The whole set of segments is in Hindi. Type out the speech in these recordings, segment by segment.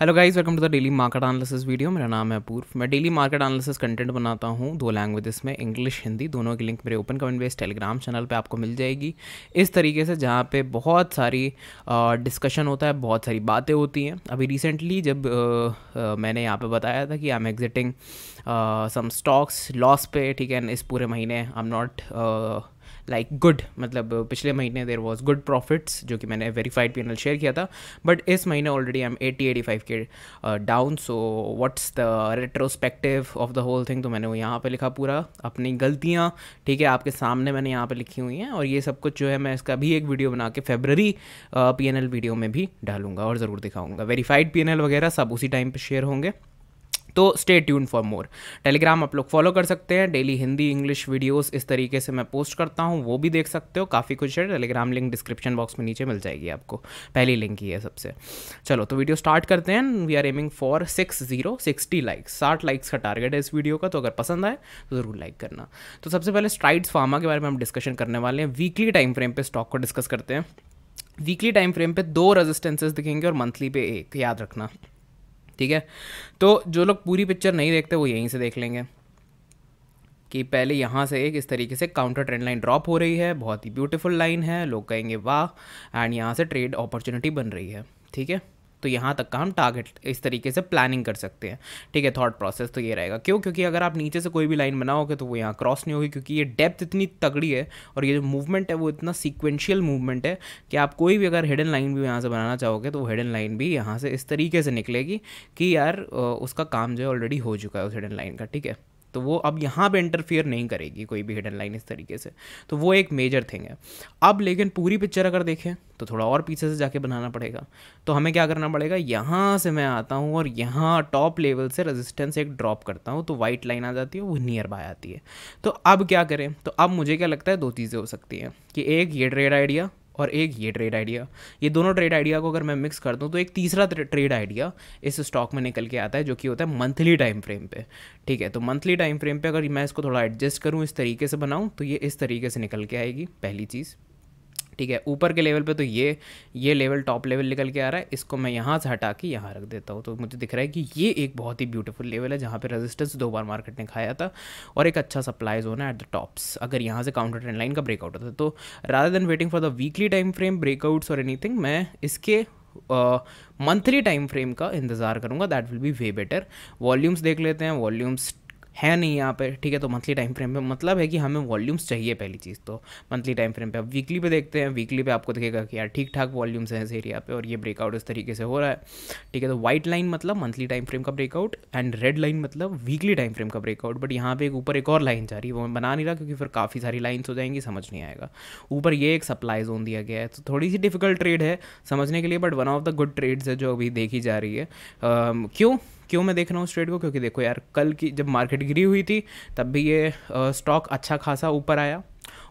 hello guys welcome to the daily market analysis video मेरा नाम है अपूर्व मैं डेली मार्केट एनालिसिस कंटेंट बनाता हूँ दो लैंग्वेजेस में इंग्लिश हिंदी दोनों की लिंक मेरे open comment base Telegram channel पे आपको मिल जाएगी इस तरीके से जहाँ पे बहुत सारी डिस्कशन होता है बहुत सारी बातें होती हैं अभी रिसेंटली जब आ, आ, मैंने यहाँ पर बताया था कि I am exiting some stocks loss पे ठीक है इस पूरे महीने I am not like good मतलब पिछले महीने देर वॉज गुड प्रॉफिट्स जो कि मैंने वेरीफाइड पी शेयर किया था बट इस महीने already I am eighty eighty five K down so what's the retrospective of the whole thing तो मैंने वो यहाँ पर लिखा पूरा अपनी गलतियाँ ठीक है आपके सामने मैंने यहाँ पर लिखी हुई हैं और ये सब कुछ जो है मैं इसका भी एक वीडियो बना के फेबररी पी वीडियो में भी डालूंगा और ज़रूर दिखाऊंगा वेरीफाइड पी वगैरह सब उसी टाइम पर शेयर होंगे तो stay tune for more Telegram आप लोग फॉलो कर सकते हैं डेली हिंदी इंग्लिश वीडियोस इस तरीके से मैं पोस्ट करता हूँ वो भी देख सकते हो काफ़ी कुछ है टेलीग्राम लिंक डिस्क्रिप्शन बॉक्स में नीचे मिल जाएगी आपको पहली लिंक ही है सबसे चलो तो वीडियो स्टार्ट करते हैं we are aiming for six zero sixty likes साठ लाइक्स का टारगेट है इस वीडियो का तो अगर पसंद आए तो ज़रूर लाइक करना तो सबसे पहले स्ट्राइड्स फार्मा के बारे में हम डिस्कशन करने वाले हैं वीकली टाइम फ्रेम पे स्टॉक को डिस्कस करते हैं वीकली टाइम फ्रेम पे दो रेजिस्टेंसेस दिखेंगे और मंथली पे एक याद रखना ठीक है तो जो लोग पूरी पिक्चर नहीं देखते वो यहीं से देख लेंगे कि पहले यहाँ से एक इस तरीके से काउंटर ट्रेंड लाइन ड्रॉप हो रही है बहुत ही ब्यूटीफुल लाइन है लोग कहेंगे वाह एंड यहाँ से ट्रेड अपॉर्चुनिटी बन रही है ठीक है तो यहाँ तक का हम टारगेट इस तरीके से प्लानिंग कर सकते हैं ठीक है थॉट प्रोसेस तो ये रहेगा क्यों क्योंकि अगर आप नीचे से कोई भी लाइन बनाओगे तो वो यहाँ क्रॉस नहीं होगी क्योंकि ये डेप्थ इतनी तगड़ी है और ये जो मूवमेंट है वो इतना सिक्वेंशियल मूवमेंट है कि आप कोई भी अगर हिडन लाइन भी यहाँ से बनाना चाहोगे तो वो हिडन लाइन भी यहाँ से इस तरीके से निकलेगी कि यार उसका काम जो है ऑलरेडी हो चुका है उस हिडन लाइन का ठीक है तो वो अब यहाँ पे इंटरफियर नहीं करेगी कोई भी हिडन लाइन इस तरीके से तो वो एक मेजर थिंग है अब लेकिन पूरी पिक्चर अगर देखें तो थोड़ा और पीछे से जाके बनाना पड़ेगा तो हमें क्या करना पड़ेगा यहाँ से मैं आता हूँ और यहाँ टॉप लेवल से रेजिस्टेंस एक ड्रॉप करता हूँ तो वाइट लाइन आ जाती है वो नियर बाय आती है तो अब क्या करें तो अब मुझे क्या लगता है दो चीज़ें हो सकती हैं कि एक ये ट्रेड आइडिया और एक ये ट्रेड आइडिया ये दोनों ट्रेड आइडिया को अगर मैं मिक्स कर दूँ तो एक तीसरा ट्रेड आइडिया इस स्टॉक में निकल के आता है जो कि होता है मंथली टाइम फ्रेम पे ठीक है तो मंथली टाइम फ्रेम पे अगर मैं इसको थोड़ा एडजस्ट करूँ इस तरीके से बनाऊँ तो ये इस तरीके से निकल के आएगी पहली चीज़ ठीक है ऊपर के लेवल पे तो ये ये लेवल टॉप लेवल निकल के आ रहा है इसको मैं यहाँ से हटा के यहाँ रख देता हूँ तो मुझे दिख रहा है कि ये एक बहुत ही ब्यूटीफुल लेवल है जहाँ पे रेजिस्टेंस दो बार मार्केट ने खाया था और एक अच्छा सप्लाई जोन है एट द टॉप्स अगर यहाँ से काउंटर ट्रेंड लाइन का ब्रेकआउट होता है तो rather than waiting for the weekly time frame breakouts और एनीथिंग मैं इसके मंथली टाइम फ्रेम का इंतज़ार करूँगा that will be way better volumes देख लेते हैं वॉल्यूम्स है नहीं यहाँ पर ठीक है तो मंथली टाइम फ्रेम पे मतलब है कि हमें वॉल्यूम्स चाहिए पहली चीज़ तो मंथली टाइम फ्रेम पे अब वीकली पे देखते हैं वीकली पे आपको दिखेगा कि यार ठीक ठाक वॉल्यूम्स हैं इस एरिया पे और ये ब्रेकआउट इस तरीके से हो रहा है ठीक है तो व्हाइट लाइन मतलब मंथली टाइम फ्रेम का ब्रेकआउट एंड रेड लाइन मतलब वीकली टाइम फ्रेम का ब्रेकआउट बट यहाँ पर एक ऊपर एक और लाइन जा रही है वो मैं बना नहीं रहा क्योंकि फिर काफ़ी सारी लाइन्स हो जाएंगी समझ नहीं आएगा ऊपर ये एक सप्लाई जोन दिया गया है तो थोड़ी सी डिफिकल्ट ट्रेड है समझने के लिए but one of the good trades है जो अभी देखी जा रही है क्यों क्यों मैं देख रहा हूँ स्ट्रेट को क्योंकि देखो यार कल की जब मार्केट गिरी हुई थी तब भी ये स्टॉक अच्छा खासा ऊपर आया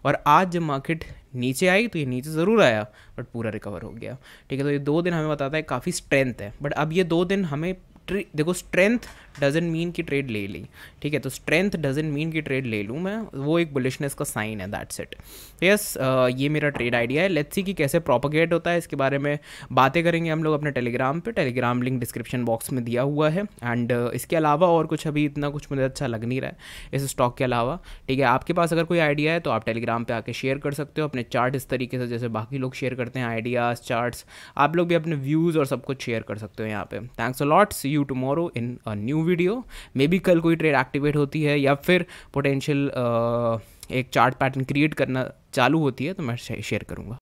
और आज जब मार्केट नीचे आई तो ये नीचे ज़रूर आया बट पूरा रिकवर हो गया ठीक है तो ये दो दिन हमें बताता है काफ़ी स्ट्रेंथ है बट अब ये दो दिन हमें देखो स्ट्रेंथ डजेंट मीन की ट्रेड ले ली ठीक है तो स्ट्रेंथ डजेंट मीन की ट्रेड ले लूँ मैं वो एक बुलिशनेस का साइन है दैट सेट यस ये मेरा ट्रेड आइडिया है लेट्स सी कि कैसे प्रोपोगेट होता है इसके बारे में बातें करेंगे हम लोग अपने टेलीग्राम पे टेलीग्राम लिंक डिस्क्रिप्शन बॉक्स में दिया हुआ है एंड uh, इसके अलावा और कुछ अभी इतना कुछ मुझे अच्छा लग नहीं रहा है इस स्टॉक के अलावा ठीक है आपके पास अगर कोई आइडिया है तो आप टेलीग्राम पर आके शेयर कर सकते हो अपने चार्ट इस तरीके से जैसे बाकी लोग शेयर करते हैं आइडियाज़ चार्ट्स आप लोग भी अपने व्यूज़ और सब कुछ शेयर कर सकते हो यहाँ पे thanks a lot see you tomorrow in a new video maybe कल कोई ट्रेड एक्टिवेट होती है या फिर पोटेंशियल एक चार्ट पैटर्न क्रिएट करना चालू होती है तो मैं शेयर करूँगा